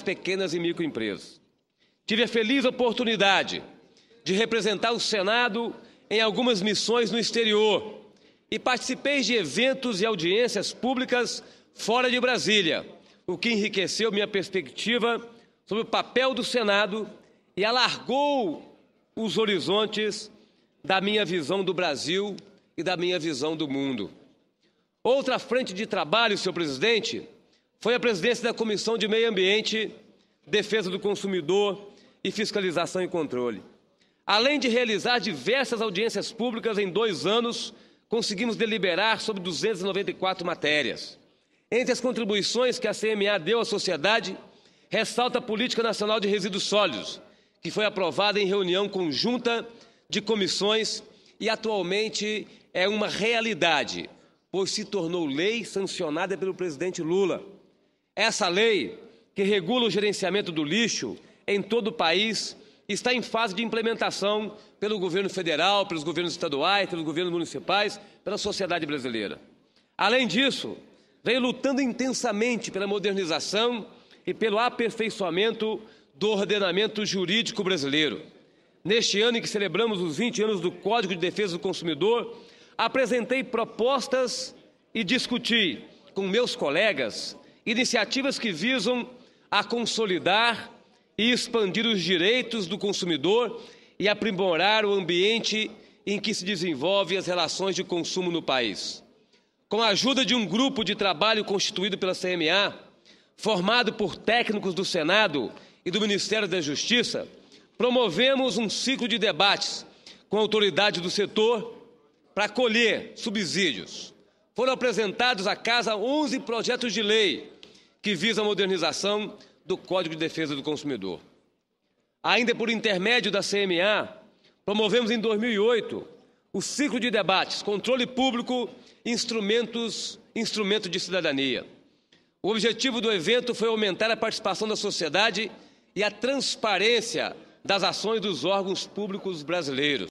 pequenas e microempresas. Tive a feliz oportunidade de representar o Senado em algumas missões no exterior e participei de eventos e audiências públicas fora de Brasília, o que enriqueceu minha perspectiva sobre o papel do Senado e alargou os horizontes da minha visão do Brasil e da minha visão do mundo. Outra frente de trabalho, senhor presidente, foi a presidência da Comissão de Meio Ambiente, Defesa do Consumidor e Fiscalização e Controle. Além de realizar diversas audiências públicas em dois anos, conseguimos deliberar sobre 294 matérias. Entre as contribuições que a CMA deu à sociedade, ressalta a Política Nacional de Resíduos Sólidos, que foi aprovada em reunião conjunta de comissões e atualmente é uma realidade, pois se tornou lei sancionada pelo presidente Lula. Essa lei, que regula o gerenciamento do lixo em todo o país, está em fase de implementação pelo governo federal, pelos governos estaduais, pelos governos municipais, pela sociedade brasileira. Além disso, vem lutando intensamente pela modernização e pelo aperfeiçoamento do ordenamento jurídico brasileiro. Neste ano em que celebramos os 20 anos do Código de Defesa do Consumidor, apresentei propostas e discuti com meus colegas iniciativas que visam a consolidar e expandir os direitos do consumidor e aprimorar o ambiente em que se desenvolvem as relações de consumo no país. Com a ajuda de um grupo de trabalho constituído pela CMA, formado por técnicos do Senado e do Ministério da Justiça, promovemos um ciclo de debates com a autoridade do setor para colher subsídios. Foram apresentados à Casa 11 projetos de lei que visa a modernização do Código de Defesa do Consumidor. Ainda por intermédio da CMA, promovemos em 2008 o ciclo de debates Controle Público Instrumentos Instrumento de Cidadania. O objetivo do evento foi aumentar a participação da sociedade e a transparência das ações dos órgãos públicos brasileiros.